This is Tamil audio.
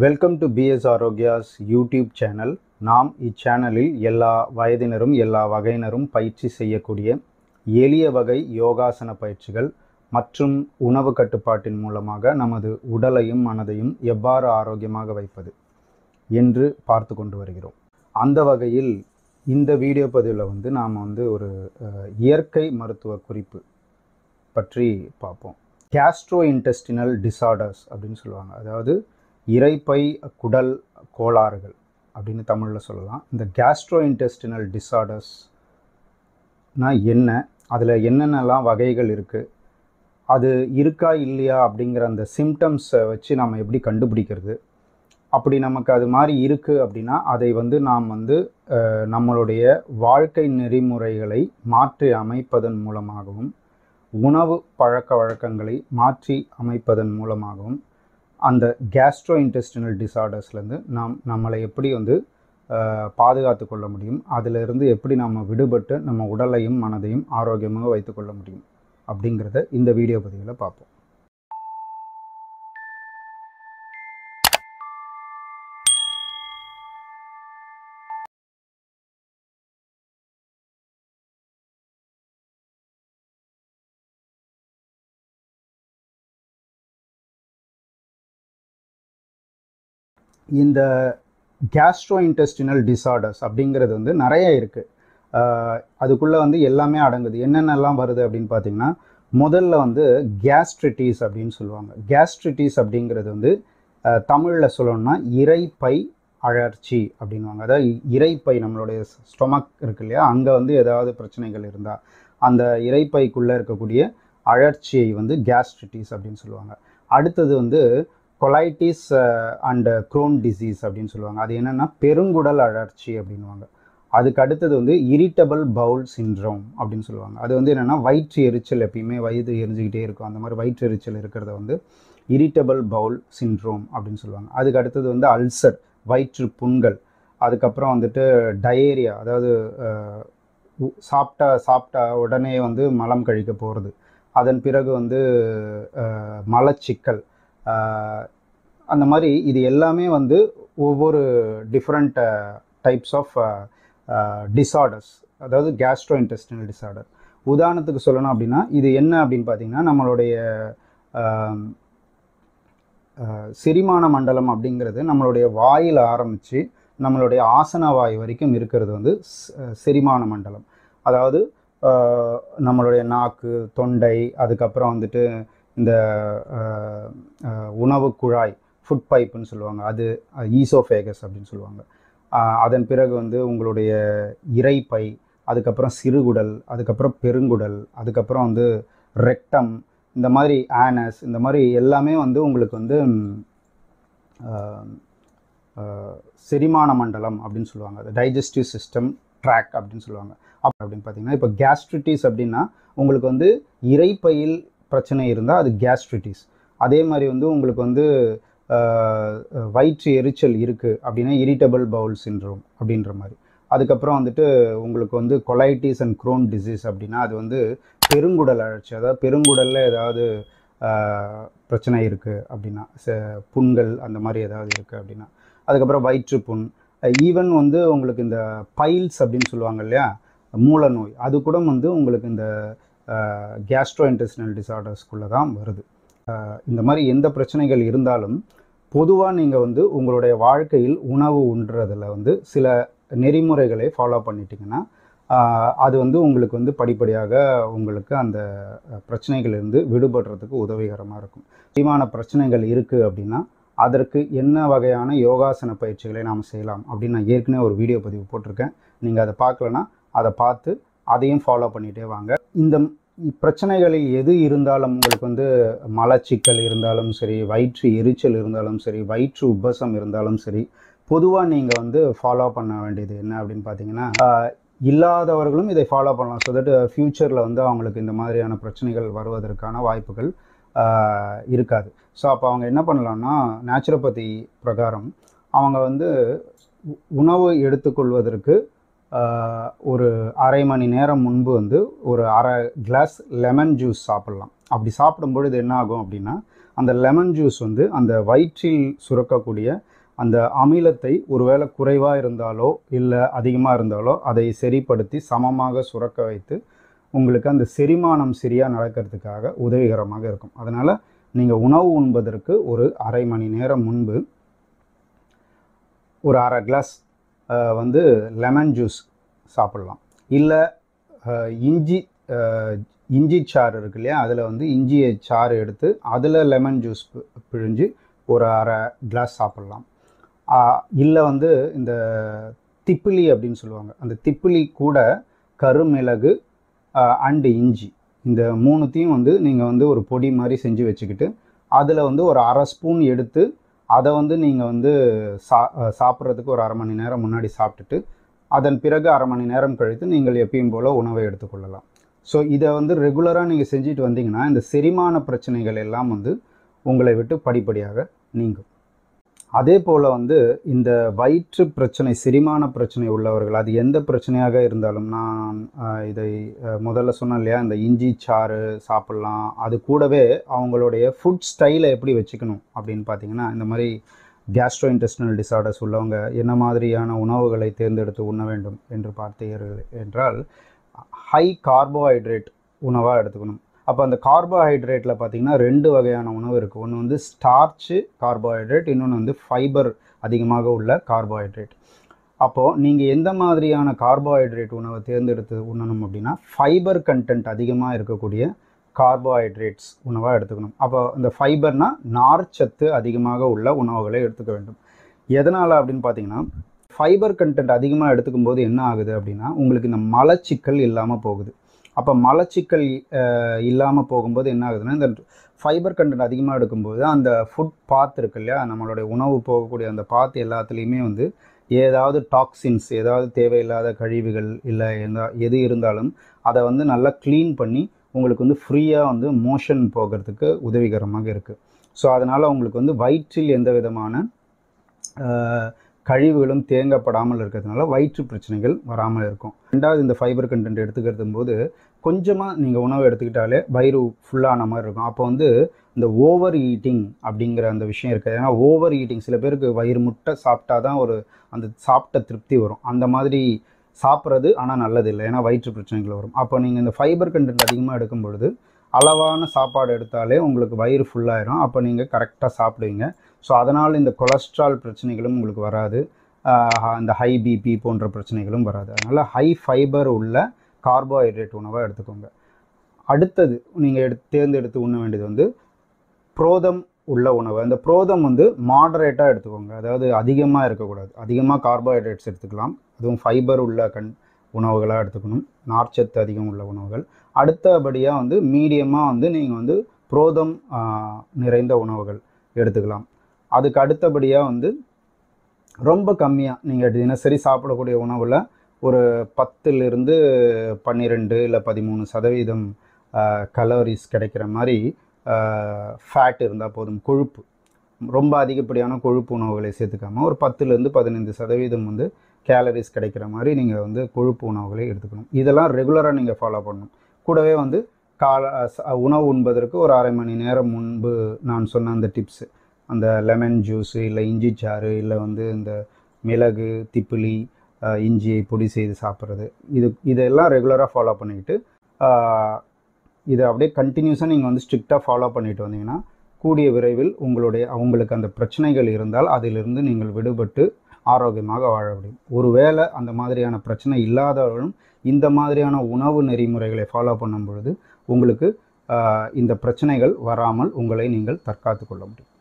வெல்கம் டு பிஎஸ் ஆரோக்கியாஸ் யூடியூப் சேனல் நாம் இச்சேனலில் எல்லா வயதினரும் எல்லா வகையினரும் பயிற்சி செய்யக்கூடிய எளிய வகை யோகாசன பயிற்சிகள் மற்றும் உணவு கட்டுப்பாட்டின் மூலமாக நமது உடலையும் மனதையும் எவ்வாறு ஆரோக்கியமாக வைப்பது என்று பார்த்து கொண்டு வருகிறோம் அந்த வகையில் இந்த வீடியோ பதிவில் வந்து நாம் வந்து ஒரு இயற்கை மருத்துவ குறிப்பு பற்றி பார்ப்போம் கேஸ்ட்ரோ இன்டெஸ்டினல் டிசார்டர்ஸ் அப்படின்னு சொல்லுவாங்க அதாவது இறைப்பை குடல் கோளாறுகள் அப்படின்னு தமிழில் சொல்லலாம் இந்த கேஸ்ட்ரோ இன்டெஸ்டினல் டிஸார்டர்ஸ்னால் என்ன அதில் என்னென்னலாம் வகைகள் இருக்குது அது இருக்கா இல்லையா அப்படிங்கிற அந்த சிம்டம்ஸை வச்சு நம்ம எப்படி கண்டுபிடிக்கிறது அப்படி நமக்கு அது மாதிரி இருக்குது அப்படின்னா அதை வந்து நாம் வந்து நம்மளுடைய வாழ்க்கை நெறிமுறைகளை மாற்றி அமைப்பதன் மூலமாகவும் உணவு பழக்க வழக்கங்களை மாற்றி அமைப்பதன் மூலமாகவும் அந்த கேஸ்ட்ரோ இன்டெஸ்டினல் டிசார்டர்ஸ்லேருந்து நாம் நம்மளை எப்படி வந்து பாதுகாத்து கொள்ள முடியும் அதிலிருந்து எப்படி நாம் விடுபட்டு நம்ம உடலையும் மனதையும் ஆரோக்கியமாக வைத்துக்கொள்ள முடியும் அப்படிங்கிறத இந்த வீடியோ பதிவில் பார்ப்போம் இந்த கேஸ்ட்ரோ இன்டெஸ்டினல் டிசார்டர்ஸ் அப்படிங்கிறது வந்து நிறைய இருக்குது அதுக்குள்ளே வந்து எல்லாமே அடங்குது என்னென்னலாம் வருது அப்படின்னு பார்த்தீங்கன்னா முதல்ல வந்து கேஸ்ட்ரிட்டிஸ் அப்படின்னு சொல்லுவாங்க கேஸ்ட்ரிட்டிஸ் அப்படிங்கிறது வந்து தமிழில் சொல்லணும்னா இறைப்பை அழற்சி அப்படின்வாங்க அதாவது இறைப்பை நம்மளுடைய ஸ்டொமக் இருக்கு இல்லையா அங்கே வந்து ஏதாவது பிரச்சனைகள் இருந்தால் அந்த இறைப்பைக்குள்ளே இருக்கக்கூடிய அழற்சியை வந்து கேஸ்ட்ரிட்டிஸ் அப்படின்னு சொல்லுவாங்க அடுத்தது வந்து கொலைட்டிஸ் அண்டு குரோன் டிசீஸ் அப்படின்னு சொல்லுவாங்க அது என்னென்னா பெருங்குடல் அழற்சி அப்படின்வாங்க அதுக்கு அடுத்தது வந்து இரிட்டபிள் பவுல் சின்ரோம் அப்படின்னு சொல்லுவாங்க அது வந்து என்னென்னா வயிற்று எரிச்சல் எப்பயுமே வயது எரிஞ்சுக்கிட்டே இருக்கும் அந்த மாதிரி வயிற்று எரிச்சல் இருக்கிறத வந்து இரிட்டபிள் பவுல் சின்ரோம் அப்படின்னு சொல்லுவாங்க அதுக்கு அடுத்தது வந்து அல்சர் வயிற்று புண்கள் அதுக்கப்புறம் வந்துட்டு டயேரியா அதாவது சாப்பிட்டா சாப்பிட்டா உடனே வந்து மலம் கழிக்க போகிறது அதன் பிறகு வந்து மலச்சிக்கல் அந்த மாதிரி இது எல்லாமே வந்து ஒவ்வொரு டிஃப்ரெண்ட் டைப்ஸ் ஆஃப் டிஸார்டர்ஸ் அதாவது கேஸ்ட்ரோ இன்டெஸ்டினல் டிஸார்டர் உதாரணத்துக்கு சொல்லணும் அப்படின்னா இது என்ன அப்படின்னு பார்த்தீங்கன்னா நம்மளுடைய சிரிமான மண்டலம் அப்படிங்கிறது நம்மளுடைய வாயில் ஆரம்பித்து நம்மளுடைய ஆசன வாய் வரைக்கும் இருக்கிறது வந்து செரிமான மண்டலம் அதாவது நம்மளுடைய நாக்கு தொண்டை அதுக்கப்புறம் வந்துட்டு இந்த உணவு குழாய் ஃபுட் பைப்புன்னு சொல்லுவாங்க அது ஈசோஃபேகஸ் அப்படின்னு சொல்லுவாங்க அதன் பிறகு வந்து உங்களுடைய இறைப்பை அதுக்கப்புறம் சிறுகுடல் அதுக்கப்புறம் பெருங்குடல் அதுக்கப்புறம் வந்து ரெக்டம் இந்த மாதிரி ஆனஸ் இந்த மாதிரி எல்லாமே வந்து உங்களுக்கு வந்து செரிமான மண்டலம் அப்படின்னு சொல்லுவாங்க அது டைஜஸ்டிவ் சிஸ்டம் ட்ராக் அப்படின்னு சொல்லுவாங்க அப்படின்னு பார்த்தீங்கன்னா இப்போ கேஸ்ட்ரிட்டிஸ் அப்படின்னா உங்களுக்கு வந்து இறைப்பையில் பிரச்சனை இருந்தால் அது கேஸ்ட்ரிட்டிஸ் அதே மாதிரி வந்து உங்களுக்கு வந்து வயிற்று எரிச்சல் இருக்குது அப்படின்னா இரிட்டபிள் பவுல் சின்ரோம் அப்படின்ற மாதிரி அதுக்கப்புறம் வந்துட்டு உங்களுக்கு வந்து கொலைட்டிஸ் அண்ட் குரோன் டிசீஸ் அப்படின்னா அது வந்து பெருங்குடல் அழற்சி அதாவது பெருங்குடலில் ஏதாவது பிரச்சனை இருக்குது அப்படின்னா புண்கள் அந்த மாதிரி ஏதாவது இருக்குது அப்படின்னா அதுக்கப்புறம் வயிற்று புண் ஈவன் வந்து உங்களுக்கு இந்த பைல்ஸ் அப்படின்னு சொல்லுவாங்க இல்லையா மூல நோய் அது கூட வந்து உங்களுக்கு இந்த கேஸ்ட்ரோ இன்டெஸ்டினல் டிசார்டர்ஸ்குள்ளே தான் வருது இந்த மாதிரி எந்த பிரச்சனைகள் இருந்தாலும் பொதுவாக நீங்கள் வந்து உங்களுடைய வாழ்க்கையில் உணவு உண்றதில் வந்து சில நெறிமுறைகளை ஃபாலோ பண்ணிட்டீங்கன்னா அது வந்து உங்களுக்கு வந்து படிப்படியாக உங்களுக்கு அந்த பிரச்சனைகளிலிருந்து விடுபடுறதுக்கு உதவிகரமாக இருக்கும் முக்கியமான பிரச்சனைகள் இருக்குது அப்படின்னா அதற்கு என்ன வகையான யோகாசன பயிற்சிகளை நாம் செய்யலாம் அப்படின்னு நான் ஏற்கனவே ஒரு வீடியோ பதிவு போட்டிருக்கேன் நீங்கள் அதை பார்க்கலன்னா அதை பார்த்து அதையும் ஃபாலோ பண்ணிகிட்டே வாங்க இந்த பிரச்சனைகளில் எது இருந்தாலும் உங்களுக்கு வந்து மலச்சிக்கல் இருந்தாலும் சரி வயிற்று எரிச்சல் இருந்தாலும் சரி வயிற்று உபசம் இருந்தாலும் சரி பொதுவாக நீங்கள் வந்து ஃபாலோ பண்ண வேண்டியது என்ன அப்படின்னு பார்த்தீங்கன்னா இல்லாதவர்களும் இதை ஃபாலோ பண்ணலாம் ஸோ தட் ஃப்யூச்சரில் வந்து அவங்களுக்கு இந்த மாதிரியான பிரச்சனைகள் வருவதற்கான வாய்ப்புகள் இருக்காது ஸோ அப்போ அவங்க என்ன பண்ணலாம்னா நேச்சுரோபதி பிரகாரம் அவங்க வந்து உணவு எடுத்துக்கொள்வதற்கு ஒரு அரை மணி நேரம் முன்பு வந்து ஒரு அரை கிளாஸ் லெமன் ஜூஸ் சாப்பிட்லாம் அப்படி சாப்பிடும்பொழுது என்ன ஆகும் அப்படின்னா அந்த லெமன் ஜூஸ் வந்து அந்த வயிற்றில் சுரக்கக்கூடிய அந்த அமிலத்தை ஒருவேளை குறைவாக இருந்தாலோ இல்லை அதிகமாக இருந்தாலோ அதை சரிப்படுத்தி சமமாக சுரக்க வைத்து உங்களுக்கு அந்த செரிமானம் சரியாக நடக்கிறதுக்காக உதவிகரமாக இருக்கும் அதனால் நீங்கள் உணவு உண்பதற்கு ஒரு அரை மணி நேரம் முன்பு ஒரு அரை கிளாஸ் வந்து லெமன் ஜூஸ் சாப்பிட்லாம் இல்லை இஞ்சி இஞ்சி சாறு இருக்கு இல்லையா அதில் வந்து இஞ்சியை சாறு எடுத்து அதில் லெமன் ஜூஸ் பிழிஞ்சு ஒரு அரை கிளாஸ் சாப்பிட்லாம் இல்லை வந்து இந்த திப்பிலி அப்படின்னு சொல்லுவாங்க அந்த திப்பிலி கூட கருமிளகு அண்டு இஞ்சி இந்த மூணுத்தையும் வந்து நீங்கள் வந்து ஒரு பொடி மாதிரி செஞ்சு வச்சுக்கிட்டு அதில் வந்து ஒரு அரை ஸ்பூன் எடுத்து அதை வந்து நீங்கள் வந்து சா சாப்பிட்றதுக்கு ஒரு அரை மணி நேரம் முன்னாடி சாப்பிட்டுட்டு அதன் பிறகு அரை மணி நேரம் கழித்து நீங்கள் எப்பயும் போல் உணவை எடுத்துக்கொள்ளலாம் ஸோ இதை வந்து ரெகுலராக நீங்கள் செஞ்சுட்டு வந்தீங்கன்னா இந்த செரிமான பிரச்சனைகள் எல்லாம் வந்து உங்களை விட்டு படிப்படியாக நீங்கும் அதே போல் வந்து இந்த வயிற்று பிரச்சனை செரிமான பிரச்சனை உள்ளவர்கள் அது எந்த பிரச்சனையாக இருந்தாலும் நான் இதை முதல்ல சொன்னேன் இல்லையா இந்த இஞ்சி சாறு சாப்பிட்லாம் அது கூடவே அவங்களுடைய ஃபுட் ஸ்டைலை எப்படி வச்சுக்கணும் அப்படின்னு பார்த்தீங்கன்னா இந்த மாதிரி கேஸ்ட்ரோ இன்டெஸ்டினல் டிசார்டர்ஸ் உள்ளவங்க என்ன மாதிரியான உணவுகளை தேர்ந்தெடுத்து உண்ண வேண்டும் என்று பார்த்தீர்கள் என்றால் ஹை கார்போஹைட்ரேட் உணவாக எடுத்துக்கணும் அப்போ அந்த கார்போஹைட்ரேட்டில் பார்த்திங்கன்னா ரெண்டு வகையான உணவு இருக்குது ஒன்று வந்து ஸ்டார்ச்சு கார்போஹைட்ரேட் இன்னொன்று வந்து ஃபைபர் அதிகமாக உள்ள கார்போஹைட்ரேட் அப்போது நீங்கள் எந்த மாதிரியான கார்போஹைட்ரேட் உணவை தேர்ந்தெடுத்து உண்ணணும் அப்படின்னா ஃபைபர் கண்டென்ட் அதிகமாக இருக்கக்கூடிய கார்போஹைட்ரேட்ஸ் உணவாக எடுத்துக்கணும் அப்போ இந்த ஃபைபர்னால் நார்ச்சத்து அதிகமாக உள்ள உணவுகளை எடுத்துக்க வேண்டும் எதனால் அப்படின்னு பார்த்தீங்கன்னா ஃபைபர் கண்டென்ட் அதிகமாக எடுத்துக்கும் போது என்ன ஆகுது அப்படின்னா உங்களுக்கு இந்த மலச்சிக்கல் இல்லாமல் போகுது அப்போ மலச்சிக்கல் இல்லாமல் போகும்போது என்ன ஆகுதுன்னா இந்த ஃபைபர் கண்டென்ட் அதிகமாக எடுக்கும்போது அந்த ஃபுட் பாத் இருக்கு இல்லையா நம்மளுடைய உணவு போகக்கூடிய அந்த பாத் எல்லாத்துலேயுமே வந்து ஏதாவது டாக்ஸின்ஸ் ஏதாவது தேவையில்லாத கழிவுகள் இல்லை எது இருந்தாலும் அதை வந்து நல்லா க்ளீன் பண்ணி உங்களுக்கு வந்து ஃப்ரீயாக வந்து மோஷன் போகிறதுக்கு உதவிகரமாக இருக்குது ஸோ அதனால் உங்களுக்கு வந்து வயிற்றில் எந்த விதமான கழிவுகளும் தேங்கப்படாமல் இருக்கிறதுனால வயிற்று பிரச்சனைகள் வராமல் இருக்கும் ரெண்டாவது இந்த ஃபைபர் கண்டென்ட் எடுத்துக்கிறது போது கொஞ்சமாக நீங்கள் உணவு எடுத்துக்கிட்டாலே வயிறு ஃபுல்லான மாதிரி இருக்கும் அப்போ வந்து இந்த ஓவர் ஈட்டிங் அப்படிங்கிற அந்த விஷயம் இருக்குது ஏன்னா ஓவர் ஈட்டிங் சில பேருக்கு வயிறு முட்டை சாப்பிட்டா தான் ஒரு அந்த சாப்பிட்ட திருப்தி வரும் அந்த மாதிரி சாப்பிட்றது ஆனால் நல்லது இல்லை ஏன்னா வயிற்று பிரச்சனைகள் வரும் அப்போ நீங்கள் இந்த ஃபைபர் கண்டென்ட் அதிகமாக எடுக்கும் பொழுது அளவான சாப்பாடு எடுத்தாலே உங்களுக்கு வயிறு ஃபுல்லாயிரும் அப்போ நீங்கள் கரெக்டாக சாப்பிடுவீங்க ஸோ அதனால் இந்த கொலஸ்ட்ரால் பிரச்சனைகளும் உங்களுக்கு வராது அந்த ஹை பிபி போன்ற பிரச்சனைகளும் வராது அதனால் ஹை ஃபைபர் உள்ள கார்போஹைட்ரேட் உணவாக எடுத்துக்கோங்க அடுத்தது நீங்கள் எடுத்து தேர்ந்தெடுத்து உண்ண வேண்டியது வந்து புரோதம் உள்ள உணவு அந்த புரோதம் வந்து மாடரேட்டாக எடுத்துக்கோங்க அதாவது அதிகமாக இருக்கக்கூடாது அதிகமாக கார்போஹைட்ரேட்ஸ் எடுத்துக்கலாம் அதுவும் ஃபைபர் உள்ள கண் உணவுகளாக எடுத்துக்கணும் நார்ச்சத்து அதிகம் உள்ள உணவுகள் அடுத்தபடியாக வந்து மீடியமாக வந்து நீங்கள் வந்து புரோதம் நிறைந்த உணவுகள் எடுத்துக்கலாம் அதுக்கு அடுத்தபடியாக வந்து ரொம்ப கம்மியாக நீங்கள் தினசரி சாப்பிடக்கூடிய உணவில் ஒரு பத்துலேருந்து பன்னிரெண்டு இல்லை பதிமூணு சதவீதம் கலோரிஸ் கிடைக்கிற மாதிரி ஃபேட் இருந்தால் போதும் கொழுப்பு ரொம்ப அதிகப்படியான கொழுப்பு உணவுகளை சேர்த்துக்காமல் ஒரு பத்துலேருந்து பதினைந்து சதவீதம் வந்து கேலரிஸ் கிடைக்கிற மாதிரி நீங்கள் வந்து கொழுப்பு உணவுகளை எடுத்துக்கணும் இதெல்லாம் ரெகுலராக நீங்கள் ஃபாலோ பண்ணணும் கூடவே வந்து கால உணவு உண்பதற்கு ஒரு அரை மணி நேரம் முன்பு நான் சொன்ன அந்த டிப்ஸு அந்த லெமன் ஜூஸு இல்லை இஞ்சி சாறு இல்லை வந்து இந்த மிளகு திப்பிலி இஞ்சியை பொடி செய்து சாப்பிட்றது இது இதெல்லாம் ரெகுலராக ஃபாலோ பண்ணிக்கிட்டு இதை அப்படியே கண்டினியூஸாக நீங்கள் வந்து ஸ்ட்ரிக்டாக ஃபாலோ பண்ணிட்டு வந்தீங்கன்னா கூடிய விரைவில் உங்களுடைய அவங்களுக்கு அந்த பிரச்சனைகள் இருந்தால் அதிலிருந்து நீங்கள் விடுபட்டு ஆரோக்கியமாக வாழ முடியும் ஒருவேளை அந்த மாதிரியான பிரச்சனை இல்லாதவர்களும் இந்த மாதிரியான உணவு நெறிமுறைகளை ஃபாலோ பண்ணும் பொழுது உங்களுக்கு இந்த பிரச்சனைகள் வராமல் உங்களை நீங்கள் தற்காத்து கொள்ள முடியும்